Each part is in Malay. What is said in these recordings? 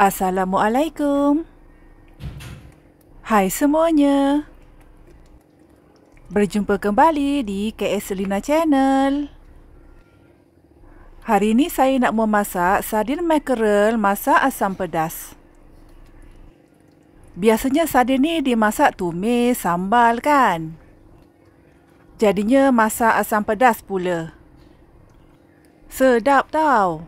Assalamualaikum. Hai semuanya. Berjumpa kembali di KS Lina Channel. Hari ini saya nak memasak sardin mackerel masak asam pedas. Biasanya sardin ni dimasak tumis, sambal kan? Jadinya masak asam pedas pula. Sedap tau.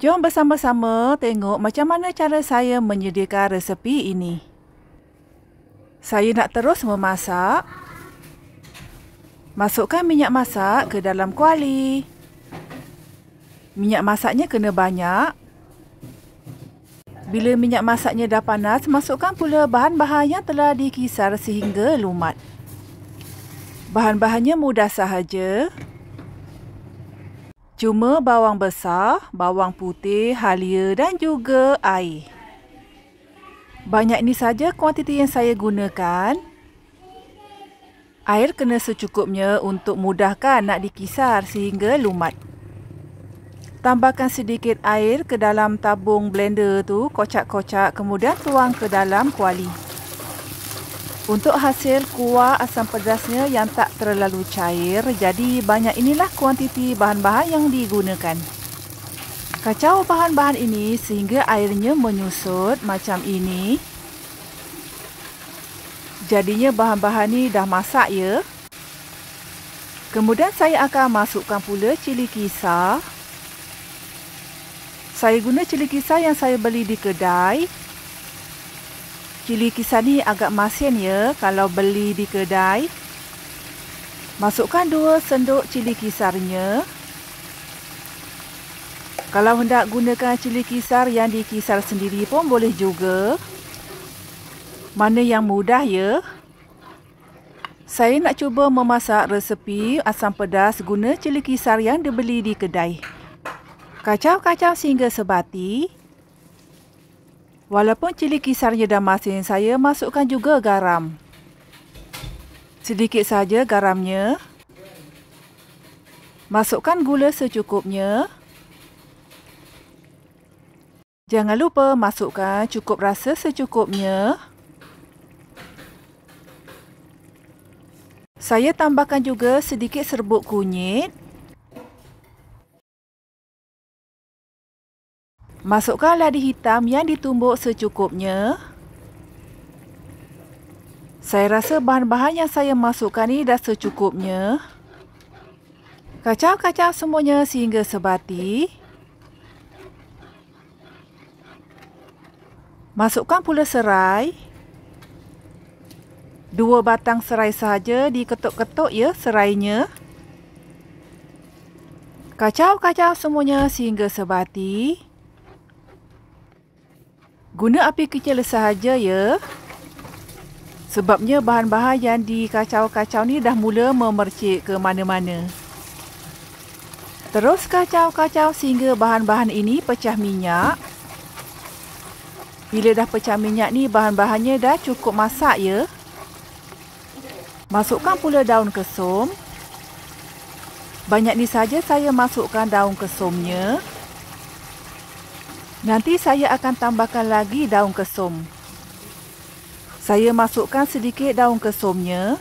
Jom bersama-sama tengok macam mana cara saya menyediakan resepi ini. Saya nak terus memasak. Masukkan minyak masak ke dalam kuali. Minyak masaknya kena banyak. Bila minyak masaknya dah panas, masukkan pula bahan-bahan yang telah dikisar sehingga lumat. Bahan-bahannya mudah sahaja. Bahan-bahannya mudah sahaja. Cuma bawang besar, bawang putih, halia dan juga air. Banyak ini saja kuantiti yang saya gunakan. Air kena secukupnya untuk mudahkan nak dikisar sehingga lumat. Tambahkan sedikit air ke dalam tabung blender tu, kocak-kocak kemudian tuang ke dalam kuali. Untuk hasil kuah asam pedasnya yang tak terlalu cair, jadi banyak inilah kuantiti bahan-bahan yang digunakan. Kacau bahan-bahan ini sehingga airnya menyusut macam ini. Jadinya bahan-bahan ni dah masak ya. Kemudian saya akan masukkan pula cili kisar. Saya guna cili kisar yang saya beli di kedai cili kisar ni agak masin ya kalau beli di kedai. Masukkan dua sendok cili kisarnya. Kalau hendak gunakan cili kisar yang dikisar sendiri pun boleh juga. Mana yang mudah ya. Saya nak cuba memasak resepi asam pedas guna cili kisar yang dibeli di kedai. Kacau-kacau sehingga sebati. Walaupun cili kisarnya dah masin, saya masukkan juga garam. Sedikit saja garamnya. Masukkan gula secukupnya. Jangan lupa masukkan cukup rasa secukupnya. Saya tambahkan juga sedikit serbuk kunyit. Masukkan lada hitam yang ditumbuk secukupnya. Saya rasa bahan-bahan yang saya masukkan ini dah secukupnya. Kacau-kacau semuanya sehingga sebati. Masukkan pula serai. Dua batang serai sahaja diketuk-ketuk ya serainya. Kacau-kacau semuanya sehingga sebati. Kacau-kacau semuanya sehingga sebati. Guna api kecil sahaja ya. Sebabnya bahan-bahan yang dikacau-kacau ni dah mula memercik ke mana-mana. Terus kacau-kacau sehingga bahan-bahan ini pecah minyak. Bila dah pecah minyak ni bahan-bahannya dah cukup masak ya. Masukkan pula daun kesum. Banyak ni saja saya masukkan daun kesumnya. Nanti saya akan tambahkan lagi daun kesum. Saya masukkan sedikit daun kesumnya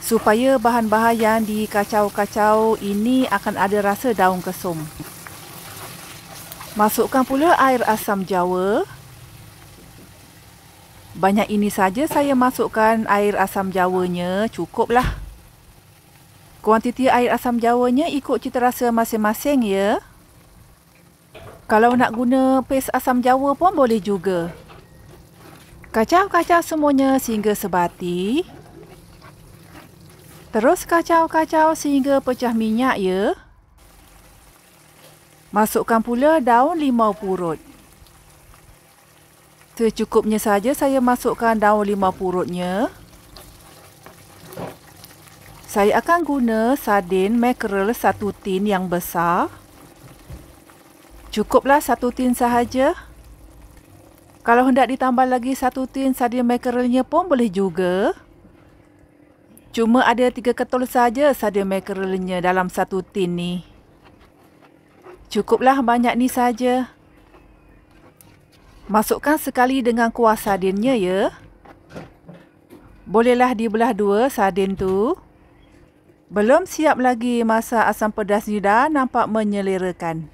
supaya bahan-bahan yang dikacau-kacau ini akan ada rasa daun kesum. Masukkan pula air asam jawa. Banyak ini saja saya masukkan air asam jawanya, cukuplah. Kuantiti air asam jawanya ikut cita rasa masing-masing ya. Kalau nak guna paste asam jawa pun boleh juga. Kacau-kacau semuanya sehingga sebati. Terus kacau-kacau sehingga pecah minyak ya. Masukkan pula daun limau purut. Secukupnya saja saya masukkan daun limau purutnya. Saya akan guna sardin mackerel satu tin yang besar. Cukuplah satu tin sahaja. Kalau hendak ditambah lagi satu tin sardin mackerelnya pun boleh juga. Cuma ada tiga ketul saja sardin mackerelnya dalam satu tin ni. Cukuplah banyak ni saja. Masukkan sekali dengan kuah sardinnya ya. Bolehlah dibelah dua sardin tu. Belum siap lagi masa asam pedas ni dah nampak menyelerakan.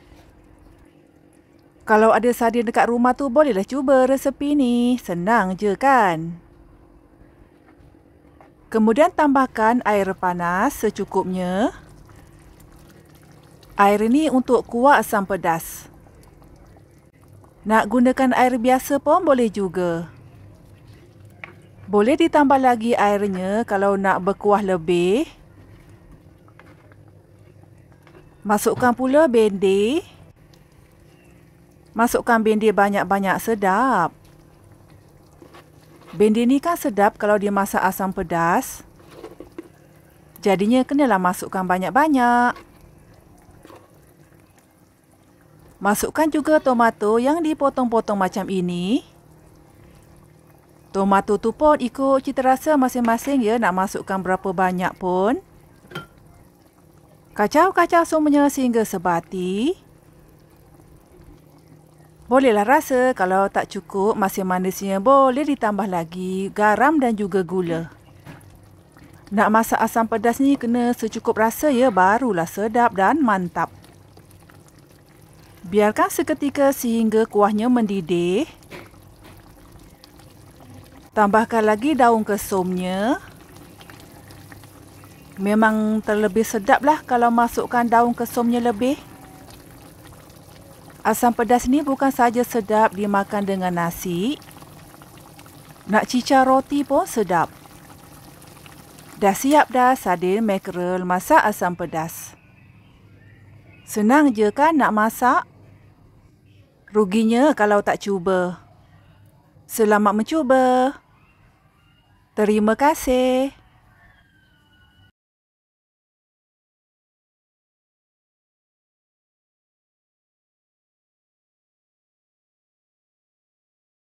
Kalau ada sardin dekat rumah tu bolehlah cuba resepi ni. Senang je kan? Kemudian tambahkan air panas secukupnya. Air ini untuk kuah asam pedas. Nak gunakan air biasa pun boleh juga. Boleh ditambah lagi airnya kalau nak berkuah lebih. Masukkan pula bendeh. Masukkan bendi banyak-banyak sedap. Bendi ni kan sedap kalau dia masak asam pedas. Jadinya kenalah masukkan banyak-banyak. Masukkan juga tomato yang dipotong-potong macam ini. Tomato tu pun ikut cita rasa masing-masing ya nak masukkan berapa banyak pun. Kacau-kacau semuanya Kacau-kacau semuanya sehingga sebati. Bolehlah rasa kalau tak cukup masih manisnya boleh ditambah lagi garam dan juga gula. Nak masak asam pedas ni kena secukup rasa ya barulah sedap dan mantap. Biarkan seketika sehingga kuahnya mendidih. Tambahkan lagi daun kesumnya. Memang terlebih sedaplah kalau masukkan daun kesumnya lebih asam pedas ni bukan saja sedap dimakan dengan nasi. Nak cicah roti pun sedap. Dah siap dah sardin mackerel masak asam pedas. Senang je kan nak masak? Ruginya kalau tak cuba. Selamat mencuba. Terima kasih.